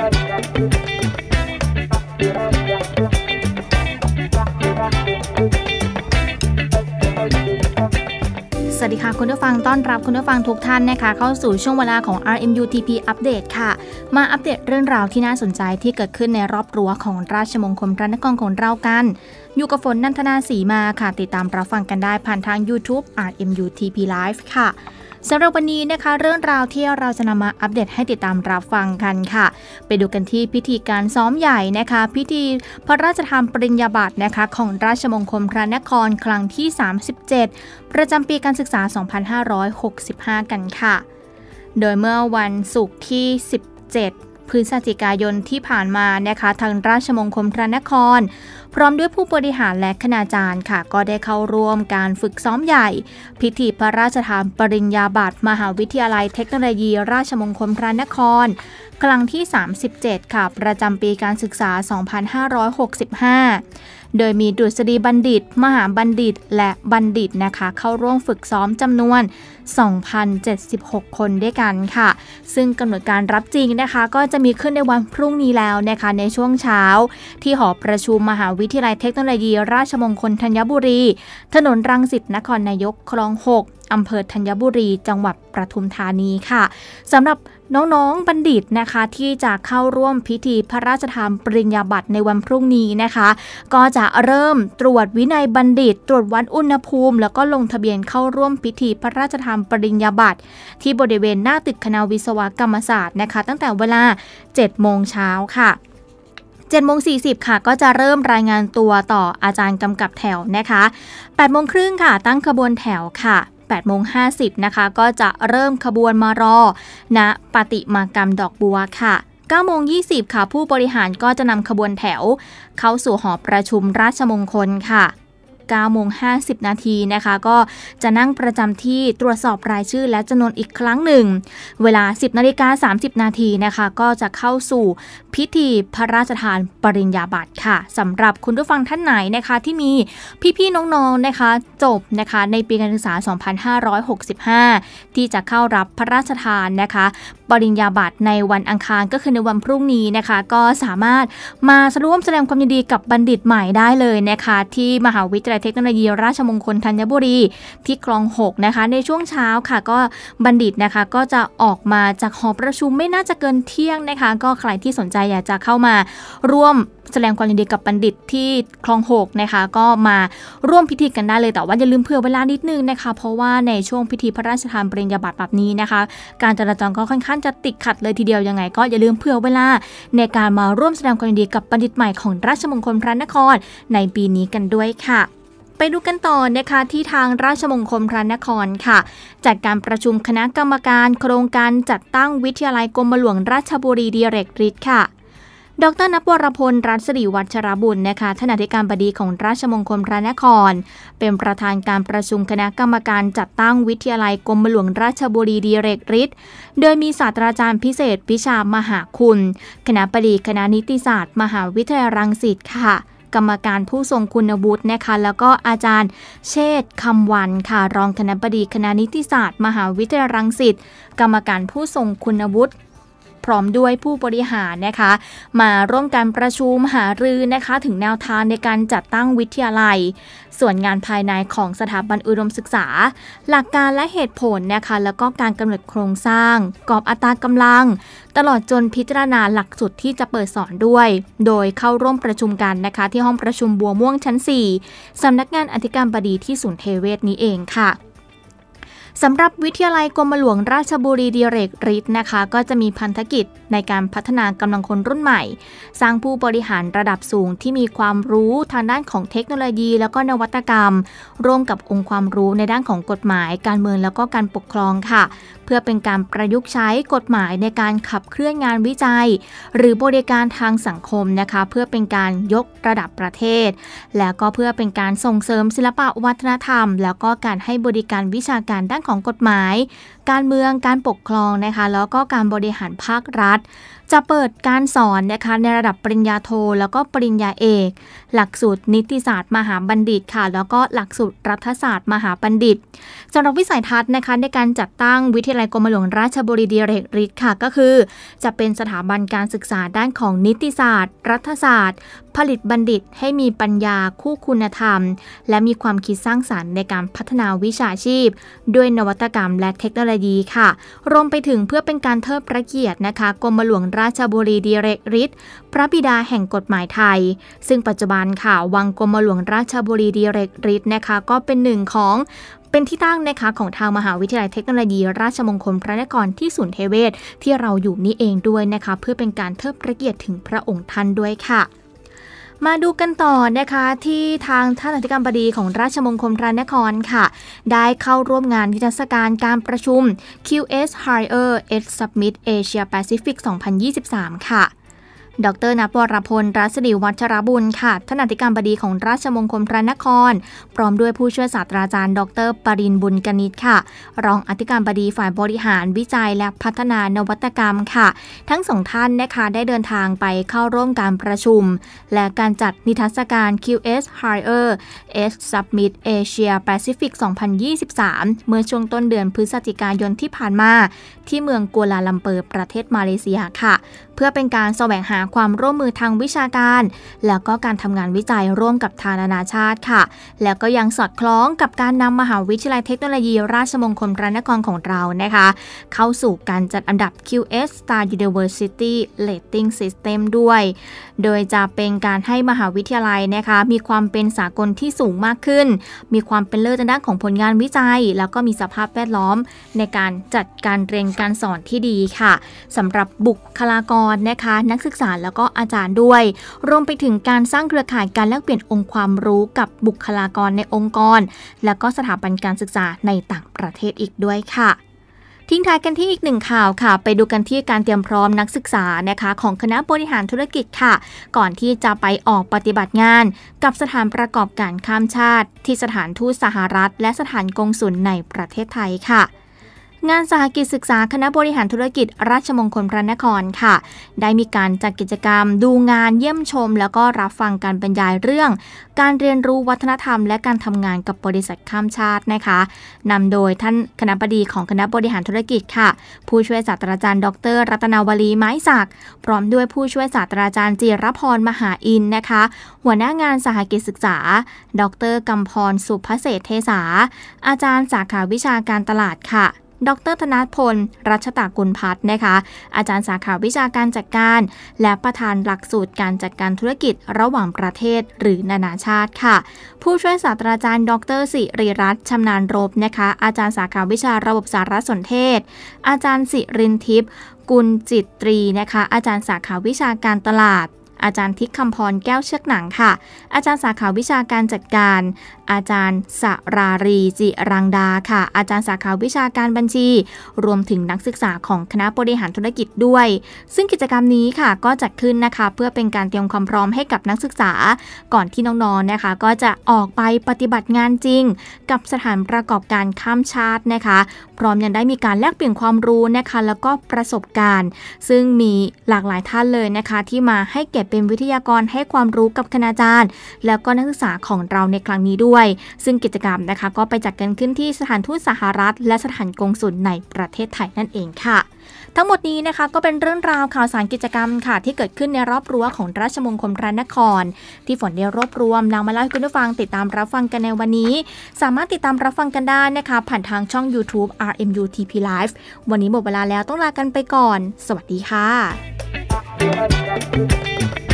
สวัสดีค่ะคุณผู้ฟังต้อนรับคุณผู้ฟังทุกท่านนะคะเข้าสู่ช่วงเวลาของ RMU TP Update ค่ะ มาอัปเดตเรื่องราวที่น่าสนใจที่เกิดขึ้นในรอบรั้วของราชมงคลพระนครของเรากัน อยู่กับฝนนันทนาสีมาค่ะ ติดตามรับฟังกันได้ผ่านทาง YouTube RMU TP Live ค่ะสำหรับวันนี้นะคะเรื่องราวที่เราจะนำมาอัปเดตให้ติดตามรับฟังกันค่ะ ไปดูกันที่พิธีการซ้อมใหญ่นะคะ พิธีพระราชทานปริญญาบัตรนะคะของราชมงคลพระนครครั้งที่ 37 ประจำปีการศึกษา 2565 กันค่ะ โดยเมื่อวันศุกร์ที่ 17พฤศจิกายนที่ผ่านมานะคะทางราชมงคลพระนครพร้อมด้วยผู้บริหารและคณาจารย์ค่ะ ก็ได้เข้าร่วมการฝึกซ้อมใหญ่ พิธีพระราชทานปริญญาบัตร มหาวิทยาลัยเทคโนโลยี ราชมงคลพระนครครั้งที่ 37 ค่ะ ประจำปีการศึกษา 2565 โดยมีดุษฎีบัณฑิต มหาบัณฑิตและบัณฑิตนะคะ เข้าร่วมฝึกซ้อมจำนวน 2,076 คนด้วยกันค่ะ ซึ่งกำหนดการรับจริงนะคะ ก็จะมีขึ้นในวันพรุ่งนี้แล้วนะคะในช่วงเช้า ที่หอประชุมมหาวิทยาลัยเทคโนโลยี ราชมงคลธัญบุรี ถนนรังสิตนครนายกคลอง 6อำเภอธัญบุรี จังหวัดปทุมธานีค่ะ สำหรับน้องๆ บัณฑิตนะคะที่จะเข้าร่วมพิธีพระราชทานปริญญาบัตรในวันพรุ่งนี้นะคะ ก็จะเริ่มตรวจวินัยบัณฑิต ตรวจวัดอุณหภูมิ แล้วก็ลงทะเบียนเข้าร่วมพิธีพระราชทานปริญญาบัตรที่บริเวณหน้าตึกคณะวิศวกรรมศาสตร์นะคะ ตั้งแต่เวลา 7 โมงเช้าค่ะ7จ็ดโมงสีค่ะ ก็จะเริ่มรายงานตัวต่ออาจารย์กำกับแถวนะคะ8ปดโมงครึ่งค่ะ ตั้งขบวนแถวค่ะ8โมง50นะคะก็จะเริ่มขบวนมารอณนะปฏิมากรรมดอกบัวค่ะ9โมง20ค่ะ ผู้บริหารก็จะนำขบวนแถว เข้าสู่หอประชุมราชมงคลค่ะ9โมง 50 นาทีนะคะ ก็จะนั่งประจำที่ตรวจสอบรายชื่อและจำนวนอีกครั้งหนึ่ง เวลา 10 นาฬิกา 30 นาทีนะคะ ก็จะเข้าสู่พิธีพระราชทานปริญญาบัตรค่ะสำหรับคุณผู้ฟังท่านไหนนะคะที่มีพี่ๆน้องๆนะคะจบนะคะในปีการศึกษา 2565 ที่จะเข้ารับพระราชทานนะคะปริญญาบัตรในวันอังคารก็คือในวันพรุ่งนี้นะคะ ก็สามารถมาร่วมแสดงความยินดีกับบัณฑิตใหม่ได้เลยนะคะ ที่มหาวิทยาลัยเทคโนโลยี ราชมงคลธัญบุรี ที่คลอง 6 นะคะ ในช่วงเช้าค่ะ ก็บัณฑิตนะคะ ก็จะออกมาจากหอประชุมไม่น่าจะเกินเที่ยงนะคะ ก็ใครที่สนใจอยากจะเข้ามาร่วมแสดงความยินดีกับบัณฑิตที่คลองหกนะคะก็มาร่วมพิธีกันได้เลยแต่ว่าอย่าลืมเผื่อเวลานิดนึงนะคะเพราะว่าในช่วงพิธีพระราชทานปริญญาบัตรแบบนี้นะคะ การจราจรก็ค่อนข้างจะติดขัดเลยทีเดียวยังไง ก็อย่าลืมเผื่อเวลาในการมาร่วมแสดงความยินดีกับบัณฑิตใหม่ของราชมงคลพระนคร ในปีนี้กันด้วยค่ะ ไปดูกันต่อนะคะที่ทางราชมงคลพระนครค่ะจัดการประชุมคณะกรรมการโครงการจัดตั้งวิทยาลัยกรมหลวงราชบุรีดีเรกฤทธิ์ค่ะดรนับวรพล รัศดีวัชรบุญนะคะท่านอธิการบดีของราชมงคลพระนคร เป็นประธานการประชุมคณะกรรมการจัดตั้งวิทยาลัยกรมหลวงราชบุรีดีเรกฤทธิ์โดยมีศาสตราจารย์พิเศษ พิชามหาคุณ คณะบดีคณะนิติศาสตร์ มหาวิทยาลัยรังสิตค่ะ กรรมการผู้ทรงคุณวุฒินะคะแล้วก็อาจารย์เชษคำวันค่ะ รองคณบดีคณะนิติศาสตร์ มหาวิทยาลัยรังสิตกรรมการผู้ทรงคุณวุฒิพร้อมด้วยผู้บริหารนะคะ มาร่วมการประชุมหารือนะคะ ถึงแนวทางในการจัดตั้งวิทยาลัย ส่วนงานภายในของสถาบันอุดมศึกษา หลักการและเหตุผลนะคะ แล้วก็การกำหนดโครงสร้างกรอบอัตรากำลัง ตลอดจนพิจารณาหลักสูตรที่จะเปิดสอนด้วย โดยเข้าร่วมประชุมกันนะคะ ที่ห้องประชุมบัวม่วงชั้น 4สำนักงานอธิการบดีที่ศูนย์เทเวศนี้เองค่ะสำหรับวิทยาลัยกรมหลวงราชบุรีดเรกฤทธิ์นะคะ ก็จะมีพันธกิจในการพัฒนากำลังคนรุ่นใหม่ สร้างผู้บริหารระดับสูงที่มีความรู้ทางด้านของเทคโนโลยีแล้วก็นวัตกรรม ร่วมกับองค์ความรู้ในด้านของกฎหมาย การเมืองแล้วก็การปกครองค่ะพื่อเป็นการประยุกต์ใช้กฎหมายในการขับเคลื่อนงานวิจัย หรือบริการทางสังคมนะคะเพื่อเป็นการยกระดับประเทศ แล้วก็เพื่อเป็นการส่งเสริมศิลปะวัฒนธรรม แล้วก็การให้บริการวิชาการด้านของกฎหมาย การเมืองการปกครองนะคะแล้วก็การบริหารภาครัฐ จะเปิดการสอนนะคะในระดับปริญญาโทแล้วก็ปริญญาเอกหลักสูตรนิติศาสตร์มหาบัณฑิตค่ะ แล้วก็หลักสูตรรัฐศาสตร์ มหาบัณฑิตสำหรับวิสัยทัศน์นะคะในการจัดตั้งวิทยาลัยกรมหลวงราชบุรีดีเรกฤทธิ์ค่ะ ก็คือ จะเป็นสถาบันการศึกษาด้านของนิติศาสตร์ รัฐศาสตร์ ผลิตบัณฑิตให้มีปัญญาคู่คุณธรรมและมีความคิดสร้างสารรค์ในการพัฒนาวิชาชีพ ด้วยนวัตกรรมและเทคโนโลยีค่ะ รวมไปถึงเพื่อเป็นการเทิดพระเกียรตินะคะกรมหลวงราชบุรีดีเรกฤทธิ์พระบิดาแห่งกฎหมายไทย ซึ่งปัจจุบันค่ะ วังกรมหลวงราชบุรีดีเรกฤทธิ์นะคะ ก็เป็นหนึ่งของ เป็นที่ตั้งนะคะของทางมหาวิทยาลัยเทคโนโลยี ราชมงคลพระนครที่ศูนย์เทเวศที่เราอยู่นี่เองด้วยนะคะเพื่อเป็นการเทิดพระเกียรติถึงพระองค์ท่านด้วยค่ะ มาดูกันต่อนะคะที่ทางท่านอธิการบดีของราชมงคลพระนครค่ะ ได้เข้าร่วมงานนิทรการการประชุม QS Higher Ed Summit Asia Pacific 2023 ค่ะดรนภวรพล รัศดีวัชรบุญค่ะท่านอธิการบดีของราชมงคลพระนคร พร้อมด้วยผู้ช่วยศาสตราจารย์ดร ปรินบุญกนิตค่ะ รองอธิการบดีฝ่ายบริหารวิจัยและพัฒนานวัตกรรมค่ะ ทั้งสองท่านนะคะได้เดินทางไปเข้าร่วมการประชุม และการจัดนิทรรศการ QS Higher S Summit Asia Pacific 2023 เมื่อช่วงต้นเดือนพฤศจิกายนที่ผ่านมาที่เมืองกัวลาลัมเปอร์ประเทศมาเลเซียค่ะ เพื่อเป็นการแสวงหาความร่วมมือทางวิชาการ แล้วก็การทำงานวิจัยร่วมกับทานานาชาติค่ะ แล้วก็ยังสอดคล้องกับการนำมหาวิทยาลัยเทคโนโลยี ราชมงคลพระนครของเรานะคะ เข้าสู่การจัดอันดับ QS Star University Rating System ด้วย โดยจะเป็นการให้มหาวิทยาลัยนะคะ มีความเป็นสากลที่สูงมากขึ้น มีความเป็นเลิศในด้านของผลงานวิจัย แล้วก็มีสภาพแวดล้อมในการจัดการเรียนการสอนที่ดีค่ะสำหรับบุคลากรนะคะนักศึกษาารแล้วก็อาจารย์ด้วย รวมไปถึงการสร้างเครือข่ายการแลกเปลี่ยนองค์ความรู้กับบุคลากรในองค์กร และก็สถาบันการศึกษาในต่างประเทศอีกด้วยค่ะ ทิ้งท้ายกันที่อีกหนึ่งข่าวค่ะ ไปดูกันที่การเตรียมพร้อมนักศึกษานะคะ ของคณะบริหารธุรกิจค่ะ ก่อนที่จะไปออกปฏิบัติงาน กับสถานประกอบการข้ามชาติ ที่สถานทูตสหรัฐและสถานกงสุลในประเทศไทยค่ะงานสหกิจศึกษาคณะบริหารธุรกิจ ราชมงคล พระนครค่ะ ได้มีการจัดกิจกรรม ดูงานเยี่ยมชม แล้วก็รับฟังการบรรยายเรื่อง การเรียนรู้วัฒนธรรม และการทำงานกับบริษัทข้ามชาตินะคะ นำโดยท่านคณะบดีของคณะบริหารธุรกิจค่ะ ผู้ช่วยศาสตราจารย์ ดร รัตนาวลีไม้ศักดิ์พร้อมด้วยผู้ช่วยศาสตราจารย์จิรพรมหาอินนะคะ หัวหน้างานสหกิจศึกษา ดรกำพรสุภเศษเทสาอาจารย์สาขาวิชาการตลาดค่ะดร ธนัทพล รัชตากุลพัฒน์นะคะ อาจารย์สาขาวิชาการจัดกการ และประธานหลักสูตรการจัดการธุรกิจ ระหว่างประเทศหรือนานาชาติค่ะ ผู้ช่วยศาสตราจารย์ ดร สิริรัตน์ ชำนาญรบ นะคะ อาจารย์สาขาวิชาระบบสารสนเทศ อาจารย์สิรินทิพย์ กุลจิตตรี นะคะ อาจารย์สาขาวิชาการตลาดอาจารย์ทิคคำพรแก้วเชือกหนังค่ะ อาจารย์สาขาวิชาการจัดการ อาจารย์สรารีจิรังดาค่ะ อาจารย์สาขาวิชาการบัญชี รวมถึงนักศึกษาของคณะบริหารธุรกิจด้วย ซึ่งกิจกรรมนี้ค่ะก็จัดขึ้นนะคะ เพื่อเป็นการเตรียมความพร้อมให้กับนักศึกษาก่อนที่น้องๆนนะคะก็จะออกไปปฏิบัติงานจริง กับสถานประกอบการข้ามชาตินะคะ พร้อมยังได้มีการแลกเปลี่ยนความรู้นะคะ แล้วก็ประสบการณ์ ซึ่งมีหลากหลายท่านเลยนะคะ ที่มาให้เก็บเป็นวิทยากรให้ความรู้กับคณาจารย์ แล้วก็นักศึกษาของเราในครั้งนี้ด้วย ซึ่งกิจกรรมนะคะก็ไปจัดกกันขึ้นที่สถานทูตสหรัฐ และสถานกงสุลในประเทศไทยนั่นเองค่ะ ทั้งหมดนี้นะคะก็เป็นเรื่องราวข่าวสารกิจกรรมค่ะที่เกิดขึ้นในรอบรั้วของราชมงคลพระนคร ที่ฝนได้รวบรวมนำมาเล่าให้คุณผู้ฟัง ติดตามรับฟังกันในวันนี้ สามารถติดตามรับฟังกันได้นะคะ ผ่านทางช่อง YouTube RMUTP Live วันนี้หมดเวลาแล้วต้องลากันไปก่อน สวัสดีค่ะ Thank you.